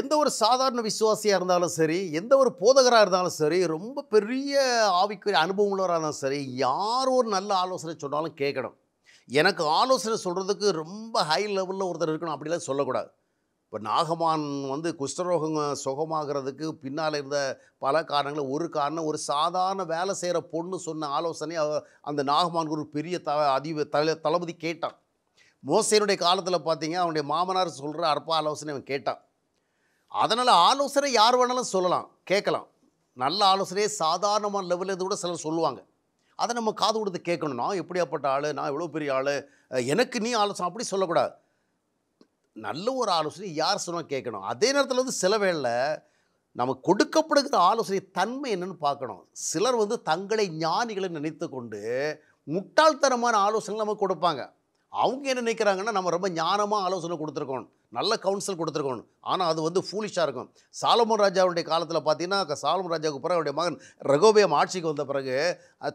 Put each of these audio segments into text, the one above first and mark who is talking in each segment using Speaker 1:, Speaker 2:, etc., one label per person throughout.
Speaker 1: எந்த ஒரு சாதாரண விசுவாசியாக இருந்தாலும் சரி எந்த ஒரு போதகராக இருந்தாலும் சரி ரொம்ப பெரிய ஆவிக்குரிய அனுபவம் உள்ளவராக இருந்தாலும் சரி யார் ஒரு நல்ல ஆலோசனை சொன்னாலும் கேட்கணும் எனக்கு ஆலோசனை சொல்கிறதுக்கு ரொம்ப ஹை லெவலில் ஒருத்தர் இருக்கணும் அப்படிலாம் சொல்லக்கூடாது இப்போ நாகமான் வந்து குஷ்டரோகம் சுகமாகிறதுக்கு பின்னால் இருந்த பல காரணங்களும் ஒரு காரணம் ஒரு சாதாரண வேலை செய்கிற பொண்ணு சொன்ன ஆலோசனை அந்த நாகமான் ஒரு பெரிய த அதிப தலை தளபதி கேட்டான் மோசையனுடைய காலத்தில் பார்த்தீங்க அவனுடைய மாமனார் சொல்கிற அற்ப ஆலோசனை அவன் கேட்டான் அதனால் ஆலோசனை யார் வேணாலும் சொல்லலாம் கேட்கலாம் நல்ல ஆலோசனையே சாதாரணமான லெவலில் இருந்து கூட சிலர் சொல்லுவாங்க அதை நம்ம காது கொடுத்து கேட்கணும் நான் எப்படியாப்பட்ட ஆள் நான் எவ்வளோ பெரிய ஆள் எனக்கு நீ ஆலோசனை அப்படி சொல்லக்கூடாது நல்ல ஒரு ஆலோசனை யார் சொன்னால் கேட்கணும் அதே நேரத்தில் வந்து சில வேளை நம்ம கொடுக்கப்படுகிற ஆலோசனை தன்மை என்னன்னு பார்க்கணும் சிலர் வந்து தங்களை ஞானிகளை நினைத்து கொண்டு முட்டாள்தனமான ஆலோசனை நமக்கு கொடுப்பாங்க அவங்க என்ன நினைக்கிறாங்கன்னா நம்ம ரொம்ப ஞானமாக ஆலோசனை கொடுத்துருக்கோம் நல்ல கவுன்சில் கொடுத்துருக்கணும் ஆனால் அது வந்து ஃபூலிஷாக இருக்கும் சாலமோன் ராஜாவுடைய காலத்தில் பார்த்தீங்கன்னா சாலமோன் ராஜாவுக்கு பிறகு அவருடைய மகன் ரகோபியம் ஆட்சிக்கு வந்த பிறகு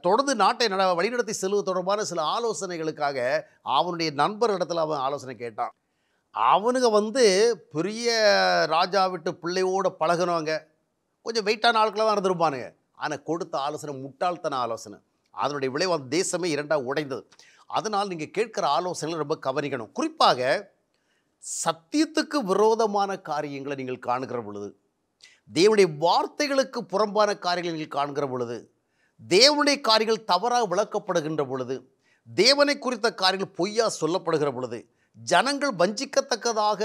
Speaker 1: தொடர்ந்து நாட்டை நட வழிநடத்தி செல்வது தொடர்பான சில ஆலோசனைகளுக்காக அவனுடைய நண்பர்களிடத்தில் அவன் ஆலோசனை கேட்டான் அவனுங்க வந்து பெரிய ராஜா விட்டு பிள்ளையோடு பழகினவங்க கொஞ்சம் வெயிட்டான ஆட்களாக தான் இருந்திருப்பானுங்க ஆனால் கொடுத்த ஆலோசனை முட்டாள்தன ஆலோசனை அதனுடைய விளைவு அந்த தேசமே இரண்டாக உடைந்தது அதனால் நீங்கள் கேட்குற ஆலோசனைகள் ரொம்ப கவனிக்கணும் குறிப்பாக சத்தியத்துக்கு விரோதமான காரியங்களை நீங்கள் காணுகிற பொழுது தேவனுடைய வார்த்தைகளுக்கு புறம்பான காரியங்களை நீங்கள் காணுகிற பொழுது தேவனுடைய காரியங்கள் தவறாக விளக்கப்படுகின்ற பொழுது தேவனை குறித்த காரியங்கள் பொய்யா சொல்லப்படுகிற பொழுது ஜனங்கள் வஞ்சிக்கத்தக்கதாக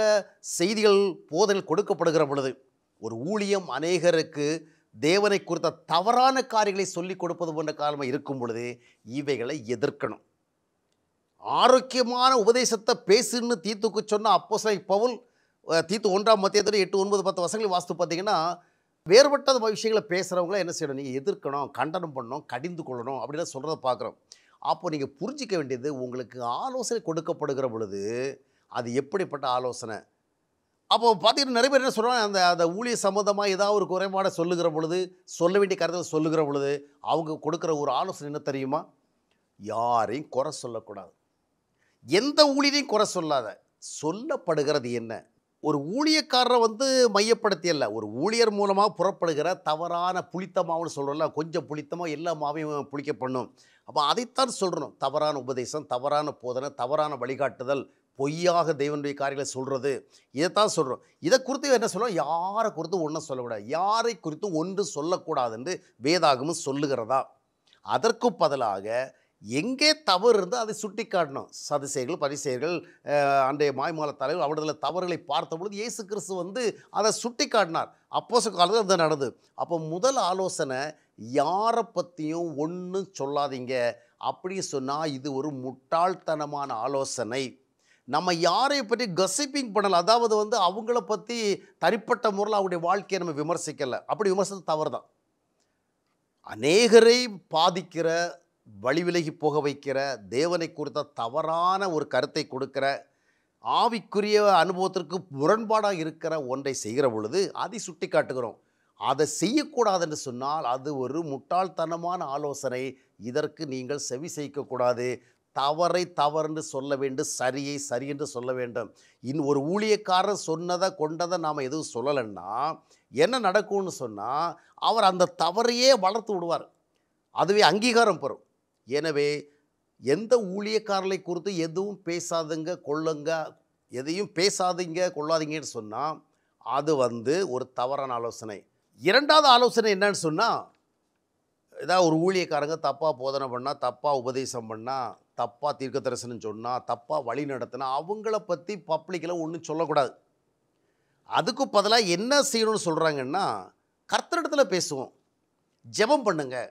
Speaker 1: செய்திகள் போதல் கொடுக்கப்படுகிற பொழுது ஒரு ஊழியம் அநேகருக்கு தேவனை குறித்த தவறான காரியங்களை சொல்லிக் கொடுப்பது போன்ற காலமாக இருக்கும் பொழுது இவைகளை எதிர்க்கணும் ஆரோக்கியமான உபதேசத்தை பேசுன்னு தீத்துக்கு சொன்ன அப்போ சிலை பவுல் தீத்து ஒன்றாம் மத்தியத்தில் எட்டு ஒன்பது பத்து வசங்களை வாஸ்து பார்த்தீங்கன்னா வேறுபட்ட விஷயங்களை பேசுகிறவங்கள என்ன செய்யணும் நீங்கள் எதிர்க்கணும் கண்டனம் பண்ணணும் கடிந்து கொள்ளணும் அப்படின்னு சொல்கிறத பார்க்குறோம் அப்போ நீங்கள் புரிஞ்சிக்க வேண்டியது உங்களுக்கு ஆலோசனை கொடுக்கப்படுகிற பொழுது அது எப்படிப்பட்ட ஆலோசனை அப்போ பார்த்தீங்கன்னா நிறைய பேர் என்ன சொல்கிறாங்க அந்த அந்த ஊழிய சம்மந்தமாக ஏதாவது ஒரு குறைபாட சொல்லுகிற பொழுது சொல்ல வேண்டிய கருத்தை சொல்லுகிற பொழுது அவங்க கொடுக்குற ஒரு ஆலோசனை என்ன தெரியுமா யாரையும் குறை சொல்லக்கூடாது எந்த ஊழியரையும் குறை சொல்லாத சொல்லப்படுகிறது என்ன ஒரு ஊழியக்காரரை வந்து மையப்படுத்தி இல்லை ஒரு ஊழியர் மூலமாக புறப்படுகிற தவறான புளித்தமாவுன்னு சொல்கிறோம்ல கொஞ்சம் புளித்தமாக எல்லா மாவையும் புளிக்க பண்ணும் அப்போ அதைத்தான் சொல்கிறோம் தவறான உபதேசம் தவறான போதனை தவறான வழிகாட்டுதல் பொய்யாக தெய்வனுடைய காரியங்களை சொல்கிறது இதைத்தான் சொல்கிறோம் இதை குறித்து என்ன சொல்கிறோம் யாரை குறித்து ஒன்றும் சொல்லக்கூடாது யாரை குறித்து ஒன்று சொல்லக்கூடாது என்று வேதாகமும் சொல்லுகிறதா அதற்கு பதிலாக எங்கே தவறு இருந்தால் அதை சுட்டி காட்டணும் சதுசேர்கள் பரிசெயர்கள் அன்றைய மாய்மால தலைவர் அவர்களில் தவறுகளை பார்த்த பொழுது இயேசு கிறிஸ்து வந்து அதை சுட்டி காட்டினார் அப்போச காலத்தில் அது நடந்தது அப்போ முதல் ஆலோசனை யாரை பற்றியும் ஒன்றும் சொல்லாதீங்க அப்படி சொன்னால் இது ஒரு முட்டாள்தனமான ஆலோசனை நம்ம யாரை பற்றி கசிப்பிங் பண்ணலை அதாவது வந்து அவங்கள பற்றி தனிப்பட்ட முறையில் அவங்களுடைய வாழ்க்கையை நம்ம விமர்சிக்கலை அப்படி விமர்சனம் தவறு தான் அநேகரை பாதிக்கிற வழிவிலகி போக வைக்கிற தேவனை குறித்த தவறான ஒரு கருத்தை கொடுக்கிற ஆவிக்குரிய அனுபவத்திற்கு முரண்பாடாக இருக்கிற ஒன்றை செய்கிற பொழுது அதை சுட்டி காட்டுகிறோம் அதை செய்யக்கூடாதுன்னு சொன்னால் அது ஒரு முட்டாள்தனமான ஆலோசனை இதற்கு நீங்கள் செவி செய்யக்கூடாது தவறை தவறுன்னு சொல்ல வேண்டும் சரியை சரி என்று சொல்ல வேண்டும் இன் ஒரு ஊழியக்காரர் சொன்னதை கொண்டதை நாம் எதுவும் சொல்லலைன்னா என்ன நடக்கும்னு சொன்னால் அவர் அந்த தவறையே வளர்த்து விடுவார் அதுவே அங்கீகாரம் பெறும் எனவே எந்த ஊழியக்காரலை குறித்து எதுவும் பேசாதுங்க கொள்ளுங்க எதையும் பேசாதீங்க கொள்ளாதீங்கன்னு சொன்னால் அது வந்து ஒரு தவறான ஆலோசனை இரண்டாவது ஆலோசனை என்னன்னு சொன்னால் ஏதாவது ஒரு ஊழியக்காரங்க தப்பாக போதனை பண்ணால் தப்பாக உபதேசம் பண்ணால் தப்பாக தீர்க்க தரிசனம் சொன்னால் தப்பாக வழி நடத்தினா அவங்கள பற்றி பப்ளிக்கில் ஒன்றும் சொல்லக்கூடாது அதுக்கு பதிலாக என்ன செய்யணும்னு சொல்கிறாங்கன்னா கர்த்தரிடத்தில் பேசுவோம் ஜெபம் பண்ணுங்கள்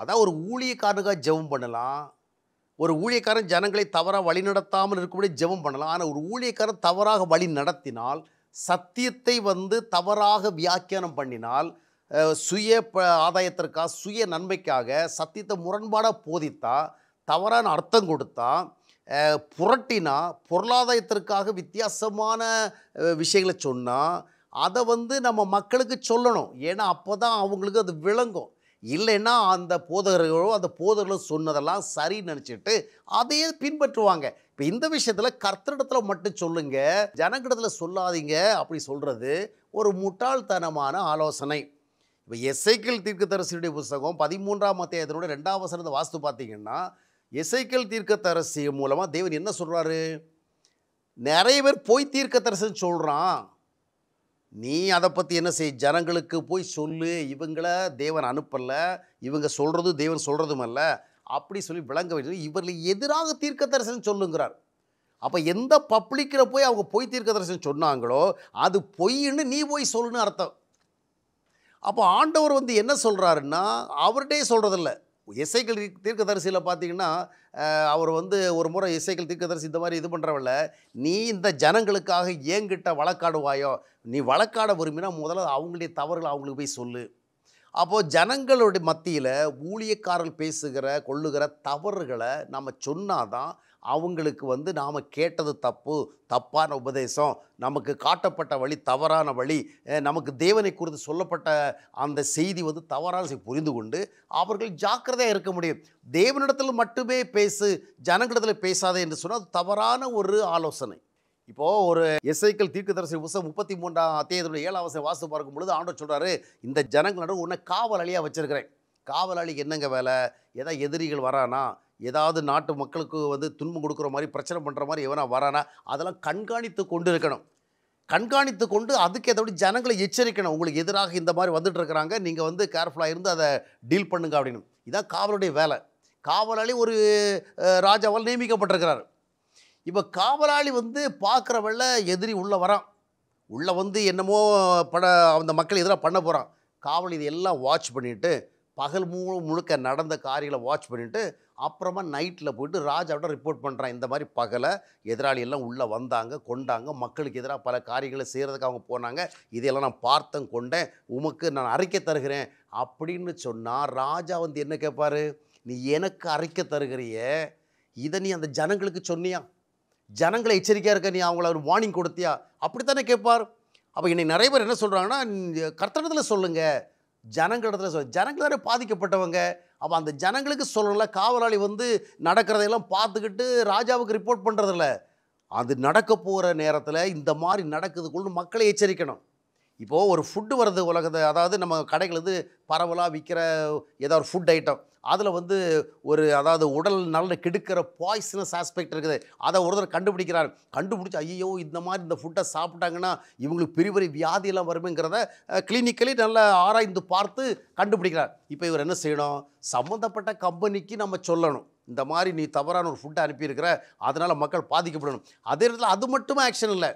Speaker 1: அதான் ஒரு ஊழியக்காரனுக்காக ஜெபம் பண்ணலாம் ஒரு ஊழியக்காரன் ஜனங்களை தவறாக வழி நடத்தாமல் இருக்கும்படி ஜெபம் பண்ணலாம் ஆனால் ஒரு ஊழியக்காரன் தவறாக வழி நடத்தினால் சத்தியத்தை வந்து தவறாக வியாக்கியானம் பண்ணினால் சுய ப ஆதாயத்திற்காக சுய நன்மைக்காக சத்தியத்தை முரண்பாடாக போதித்தா தவறான அர்த்தம் கொடுத்தா புரட்டினா பொருளாதாரத்திற்காக வித்தியாசமான விஷயங்களை சொன்னால் அதை வந்து நம்ம மக்களுக்கு சொல்லணும் ஏன்னா அப்போ தான் அவங்களுக்கு அது விளங்கும் இல்லைன்னா அந்த போதகர்களோ அந்த போதகர்களோ சொன்னதெல்லாம் சரின்னு நினச்சிட்டு அதையே பின்பற்றுவாங்க இப்போ இந்த விஷயத்தில் கர்த்தரிடத்தில் மட்டும் சொல்லுங்க ஜனங்கிடத்தில் சொல்லாதீங்க அப்படி சொல்கிறது ஒரு முட்டாள்தனமான ஆலோசனை இப்போ எஸ்ஐக்கிள் தீர்க்கத்தரசியுடைய புஸ்தகம் பதிமூன்றாம் தேதியோட ரெண்டாம் வசனத்தை வாஸ்து பார்த்தீங்கன்னா எஸ்ஐக்கிள் தீர்க்கத்தரசி மூலமாக தேவன் என்ன சொல்கிறாரு நிறைய பேர் போய் தீர்க்கத்தரசுன்னு சொல்கிறான் நீ அதை பற்றி என்ன செய் ஜனங்களுக்கு போய் சொல்லு இவங்கள தேவன் அனுப்பலை இவங்க சொல்கிறது தேவன் சொல்கிறதும் அல்ல அப்படி சொல்லி விளங்க வேண்டும் இவர்கள் எதிராக தீர்க்க தரிசனம் சொல்லுங்கிறார் அப்போ எந்த பப்ளிக்கில் போய் அவங்க பொய் தீர்க்க தரிசனம் சொன்னாங்களோ அது பொய்ன்னு நீ போய் சொல்லுன்னு அர்த்தம் அப்போ ஆண்டவர் வந்து என்ன சொல்கிறாருன்னா அவர்கிட்டே சொல்கிறதில்ல இசைகள் தீர்க்கதரிசியில் பார்த்தீங்கன்னா அவர் வந்து ஒரு முறை இசைகள் தீர்க்கதரிசி இந்த மாதிரி இது பண்ணுறவில்ல நீ இந்த ஜனங்களுக்காக ஏங்கிட்ட வழக்காடுவாயோ நீ வழக்காட விரும்பினா முதல்ல அவங்களுடைய தவறுகளை அவங்களுக்கு போய் சொல்லு அப்போது ஜனங்களுடைய மத்தியில் ஊழியக்காரர்கள் பேசுகிற கொள்ளுகிற தவறுகளை நம்ம சொன்னால் தான் அவங்களுக்கு வந்து நாம் கேட்டது தப்பு தப்பான உபதேசம் நமக்கு காட்டப்பட்ட வழி தவறான வழி நமக்கு தேவனை குறித்து சொல்லப்பட்ட அந்த செய்தி வந்து தவறான புரிந்து கொண்டு அவர்கள் ஜாக்கிரதையாக இருக்க முடியும் தேவனிடத்தில் மட்டுமே பேசு ஜனங்களிடத்தில் பேசாதே என்று சொன்னால் அது தவறான ஒரு ஆலோசனை இப்போது ஒரு எஸ்ஐக்கள் தரிசி புஸ்தகம் முப்பத்தி மூன்றாம் அத்தியத்தினுடைய ஏழாம் வாசு வாசித்து பார்க்கும் பொழுது ஆண்டோர் சொல்கிறாரு இந்த ஜனங்களோட உன்னை காவல் அழியாக வச்சுருக்கிறேன் காவலாளிக்கு என்னங்க வேலை எதாவது எதிரிகள் வரானா ஏதாவது நாட்டு மக்களுக்கு வந்து துன்பம் கொடுக்குற மாதிரி பிரச்சனை பண்ணுற மாதிரி எவனா வரானா அதெல்லாம் கண்காணித்து கொண்டு இருக்கணும் கண்காணித்து கொண்டு அதுக்கு எதாவது ஜனங்களை எச்சரிக்கணும் உங்களுக்கு எதிராக இந்த மாதிரி வந்துட்டு இருக்கிறாங்க நீங்கள் வந்து கேர்ஃபுல்லாக இருந்து அதை டீல் பண்ணுங்க அப்படின்னு இதான் காவலுடைய வேலை காவலாளி ஒரு ராஜாவால் நியமிக்கப்பட்டிருக்கிறார் இப்போ காவலாளி வந்து பார்க்குற எதிரி உள்ளே வரான் உள்ளே வந்து என்னமோ பட அந்த மக்கள் எதிராக பண்ண போகிறான் காவல் இதையெல்லாம் வாட்ச் பண்ணிவிட்டு பகல் மூ முழுக்க நடந்த காரியங்களை வாட்ச் பண்ணிவிட்டு அப்புறமா நைட்டில் போயிட்டு ராஜாவிட ரிப்போர்ட் பண்ணுறான் இந்த மாதிரி பகலை எதிராளியெல்லாம் உள்ளே வந்தாங்க கொண்டாங்க மக்களுக்கு எதிராக பல காரியங்களை செய்கிறதுக்கு அவங்க போனாங்க இதையெல்லாம் நான் பார்த்தேன் கொண்டேன் உமக்கு நான் அரைக்க தருகிறேன் அப்படின்னு சொன்னால் ராஜா வந்து என்ன கேட்பார் நீ எனக்கு அரைக்க தருகிறிய இதை நீ அந்த ஜனங்களுக்கு சொன்னியா ஜனங்களை எச்சரிக்கையாக இருக்க நீ அவங்கள ஒரு வார்னிங் கொடுத்தியா அப்படித்தானே கேட்பார் அப்போ இன்னைக்கு நிறைய பேர் என்ன சொல்கிறாங்கன்னா கர்த்தனத்தில் சொல்லுங்கள் ஜனங்களிடத்துல சொல் ஜனங்களார பாதிக்கப்பட்டவங்க அப்போ அந்த ஜனங்களுக்கு சொல்லல காவலாளி வந்து நடக்கிறதையெல்லாம் பார்த்துக்கிட்டு ராஜாவுக்கு ரிப்போர்ட் பண்ணுறதில்ல அது நடக்க போகிற நேரத்தில் இந்த மாதிரி நடக்குதுக்குள்ள மக்களை எச்சரிக்கணும் இப்போது ஒரு ஃபுட்டு வர்றது உலகத்தை அதாவது நம்ம கடைகள் வந்து பரவலாக விற்கிற ஏதாவது ஒரு ஃபுட் ஐட்டம் அதில் வந்து ஒரு அதாவது உடல் நலனை கெடுக்கிற பாய்சனஸ் ஆஸ்பெக்ட் இருக்குது அதை ஒருத்தர் கண்டுபிடிக்கிறார் கண்டுபிடிச்சி ஐயோ இந்த மாதிரி இந்த ஃபுட்டை சாப்பிட்டாங்கன்னா இவங்களுக்கு பெரிய பெரிய வியாதியெல்லாம் வருமேங்கிறத கிளினிக்கலி நல்லா ஆராய்ந்து பார்த்து கண்டுபிடிக்கிறார் இப்போ இவர் என்ன செய்யணும் சம்மந்தப்பட்ட கம்பெனிக்கு நம்ம சொல்லணும் இந்த மாதிரி நீ தவறான ஒரு ஃபுட்டை அனுப்பியிருக்கிற அதனால் மக்கள் பாதிக்கப்படணும் அதே இடத்துல அது மட்டுமே ஆக்ஷன் இல்லை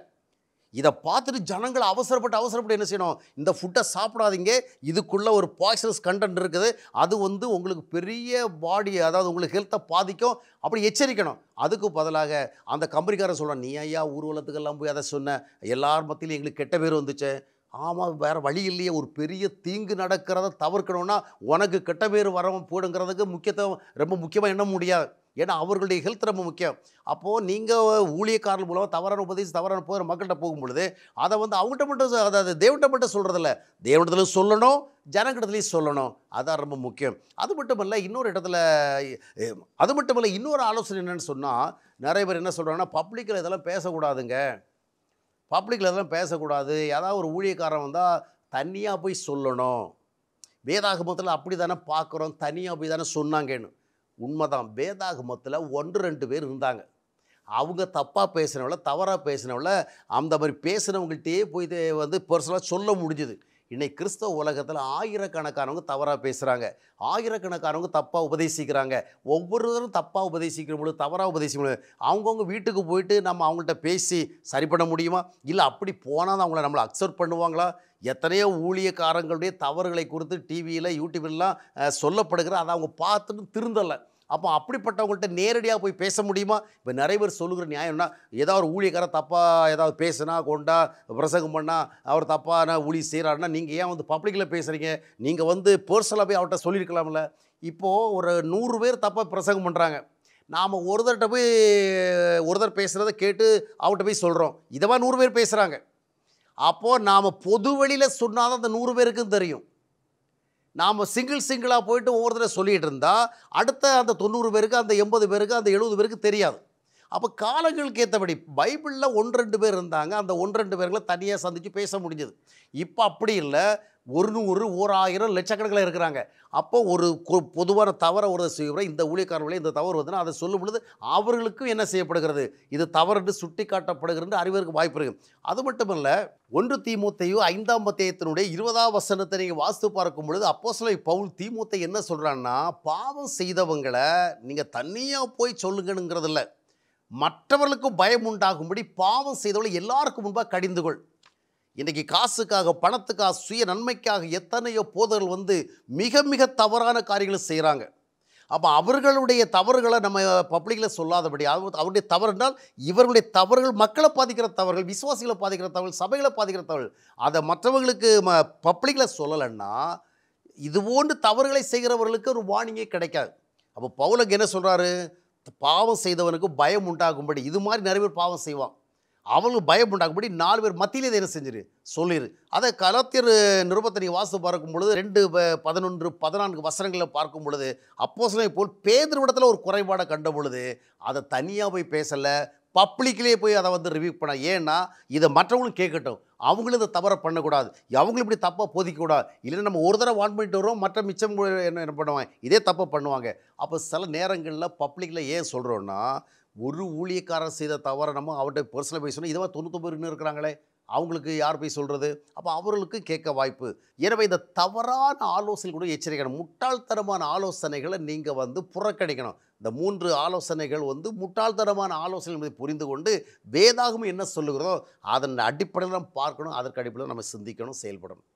Speaker 1: இதை பார்த்துட்டு ஜனங்களை அவசரப்பட்டு அவசரப்பட்டு என்ன செய்யணும் இந்த ஃபுட்டை சாப்பிடாதீங்க இதுக்குள்ளே ஒரு பாய்சனஸ் கண்டென்ட் இருக்குது அது வந்து உங்களுக்கு பெரிய பாடி அதாவது உங்களுக்கு ஹெல்த்தை பாதிக்கும் அப்படி எச்சரிக்கணும் அதுக்கு பதிலாக அந்த கம்பெனிக்காரன் சொல்கிறான் நீ ஐயா ஊர்வலத்துக்கெல்லாம் போய் அதை சொன்ன எல்லார் மத்தியிலையும் எங்களுக்கு கெட்ட பேர் வந்துச்சு ஆமாம் வேறு வழி இல்லையே ஒரு பெரிய தீங்கு நடக்கிறத தவிர்க்கணும்னா உனக்கு கெட்ட பேர் வரவும் போடுங்கிறதுக்கு முக்கியத்துவம் ரொம்ப முக்கியமாக என்ன முடியாது ஏன்னா அவர்களுடைய ஹெல்த் ரொம்ப முக்கியம் அப்போது நீங்கள் ஊழியக்காரர்கள் மூலமாக தவறான உபதேசம் தவறான போகிற மக்கள்கிட்ட போகும்பொழுது அதை வந்து அவங்ககிட்ட மட்டும் அதாவது தேவன்கிட்ட மட்டும் சொல்கிறதில்ல தேவனிடத்துலையும் சொல்லணும் ஜனங்கிடத்துலையும் சொல்லணும் அதான் ரொம்ப முக்கியம் அது மட்டும் இல்லை இன்னொரு இடத்துல அது மட்டும் இல்லை இன்னொரு ஆலோசனை என்னென்னு சொன்னால் நிறைய பேர் என்ன சொல்கிறாங்கன்னா பப்ளிக்கில் இதெல்லாம் பேசக்கூடாதுங்க பப்ளிக்கில் இதெல்லாம் பேசக்கூடாது ஏதாவது ஒரு ஊழியக்காரன் வந்தால் தனியாக போய் சொல்லணும் வேதாகமத்தில் அப்படி தானே பார்க்குறோம் தனியாக போய் தானே சொன்னாங்கன்னு உண்மைதான் வேதாகமத்தில் ஒன்று ரெண்டு பேர் இருந்தாங்க அவங்க தப்பாக பேசினவள தவறாக பேசினவள அந்த மாதிரி பேசினவங்கள்ட்டே போய் வந்து பர்சனலாக சொல்ல முடிஞ்சுது இன்னைக்கு கிறிஸ்தவ உலகத்தில் ஆயிரக்கணக்கானவங்க தவறாக பேசுகிறாங்க ஆயிரக்கணக்கானவங்க தப்பாக உபதேசிக்கிறாங்க ஒவ்வொருவரும் தப்பாக உபதேசிக்கிற பொழுது தவறாக உபதேசிக்க முடியாது அவங்கவுங்க வீட்டுக்கு போயிட்டு நம்ம அவங்கள்ட்ட பேசி சரி பண்ண முடியுமா இல்லை அப்படி போனால் தான் அவங்கள நம்மளை அக்செப்ட் பண்ணுவாங்களா எத்தனையோ ஊழியக்காரங்களுடைய தவறுகளை கொடுத்து டிவியில் யூடியூப்லாம் சொல்லப்படுகிற அதை அவங்க பார்த்துட்டு திருந்தலை அப்போ அப்படிப்பட்டவங்கள்ட்ட நேரடியாக போய் பேச முடியுமா இப்போ நிறைய பேர் சொல்லுகிற நியாயம்னா ஏதாவது ஒரு ஊழியக்காரன் தப்பாக ஏதாவது பேசுனா கொண்டா பிரசங்கம் பண்ணால் அவர் தப்பான ஊழி செய்கிறாருன்னா நீங்கள் ஏன் வந்து பப்ளிக்கில் பேசுகிறீங்க நீங்கள் வந்து பர்சனலாக போய் அவர்கிட்ட சொல்லியிருக்கலாம்ல இப்போது ஒரு நூறு பேர் தப்பாக பிரசங்கம் பண்ணுறாங்க நாம் ஒருத்தர்கிட்ட போய் ஒருத்தர் பேசுகிறத கேட்டு அவர்கிட்ட போய் சொல்கிறோம் இதவா நூறு பேர் பேசுகிறாங்க அப்போது நாம் பொது வெளியில் சொன்னால் தான் அந்த நூறு பேருக்கும் தெரியும் நாம் சிங்கிள் சிங்கிளாக போயிட்டு ஒவ்வொருத்தரும் சொல்லிகிட்டு இருந்தால் அடுத்த அந்த தொண்ணூறு பேருக்கு அந்த எண்பது பேருக்கு அந்த எழுபது பேருக்கு தெரியாது அப்போ காலங்களுக்கு ஏற்றபடி பைபிளில் ஒன்று ரெண்டு பேர் இருந்தாங்க அந்த ஒன்று ரெண்டு பேர்களை தனியாக சந்தித்து பேச முடிஞ்சது இப்போ அப்படி இல்லை ஒரு நூறு ஓர் ஆயிரம் லட்சக்கணக்கில் இருக்கிறாங்க அப்போ ஒரு பொதுவான தவற ஒரு செய்கிற இந்த ஊழியக்காரர்களே இந்த தவறு வருதுன்னா அதை சொல்லும் பொழுது அவர்களுக்கும் என்ன செய்யப்படுகிறது இது தவறு சுட்டி காட்டப்படுகிறது அறிவதற்கு வாய்ப்பு இருக்குது அது மட்டுமல்ல ஒன்று தீமூத்தையோ ஐந்தாம் பத்தியத்தினுடைய இருபதாம் வசனத்தை நீங்கள் வாஸ்து பார்க்கும் பொழுது அப்போ சில பவுல் தீமூத்தை என்ன சொல்கிறான்னா பாவம் செய்தவங்களை நீங்கள் தனியாக போய் இல்லை மற்றவர்களுக்கும் பயம் உண்டாகும்படி பாவம் செய்தவங்களை எல்லாருக்கும் முன்பாக கடிந்துகொள் இன்றைக்கி காசுக்காக பணத்துக்காக சுய நன்மைக்காக எத்தனையோ போதர்கள் வந்து மிக மிக தவறான காரியங்களை செய்கிறாங்க அப்போ அவர்களுடைய தவறுகளை நம்ம பப்ளிக்கில் சொல்லாதபடி அவருடைய தவறு என்றால் இவர்களுடைய தவறுகள் மக்களை பாதிக்கிற தவறுகள் விசுவாசிகளை பாதிக்கிற தவறு சபைகளை பாதிக்கிற தவறு அதை மற்றவர்களுக்கு ம பப்ளிக்கில் சொல்லலைன்னா இது போன்று தவறுகளை செய்கிறவர்களுக்கு ஒரு வார்னிங்கே கிடைக்காது அப்போ பவுலங்க என்ன சொல்கிறாரு பாவம் செய்தவனுக்கு பயம் உண்டாகும்படி இது மாதிரி நிறைய பேர் பாவம் செய்வான் அவங்களுக்கு பயம் நாலு பேர் மத்தியிலே என்ன செஞ்சிரு சொல்லிடு அதை கலத்தியர் நிருபத்தனி வாசு பார்க்கும் பொழுது ரெண்டு பதினொன்று பதினான்கு வசனங்களில் பார்க்கும் பொழுது அப்போ போல் பேதர்விடத்தில் ஒரு குறைபாடை கண்ட பொழுது அதை தனியாக போய் பேசலை பப்ளிக்லேயே போய் அதை வந்து ரிவியூ பண்ண ஏன்னா இதை மற்றவங்களும் கேட்கட்டும் அவங்களும் இதை தவற பண்ணக்கூடாது அவங்களும் இப்படி தப்பாக போதிக்கக்கூடாது இல்லைன்னா நம்ம ஒரு தடவை வான் பண்ணிட்டு வரோம் மற்ற மிச்சம் என்ன என்ன பண்ணுவாங்க இதே தப்பாக பண்ணுவாங்க அப்போ சில நேரங்களில் பப்ளிக்கில் ஏன் சொல்கிறோன்னா ஒரு ஊழியக்காரர் செய்த தவறை நம்ம அவர்கிட்ட பர்சனல் போய் சொன்னால் இதுவாக தொண்ணூத்தொம்பது பேர் இருக்கிறாங்களே அவங்களுக்கு யார் போய் சொல்கிறது அப்போ அவர்களுக்கு கேட்க வாய்ப்பு எனவே இந்த தவறான ஆலோசனை கூட எச்சரிக்கணும் முட்டாள்தனமான ஆலோசனைகளை நீங்கள் வந்து புறக்கணிக்கணும் இந்த மூன்று ஆலோசனைகள் வந்து முட்டாள்தனமான ஆலோசனை என்பதை புரிந்து கொண்டு வேதாகமும் என்ன சொல்லுகிறதோ அதன் அடிப்படையில் நம்ம பார்க்கணும் அதற்கு அடிப்படையில் நம்ம சிந்திக்கணும் செயல்படணும்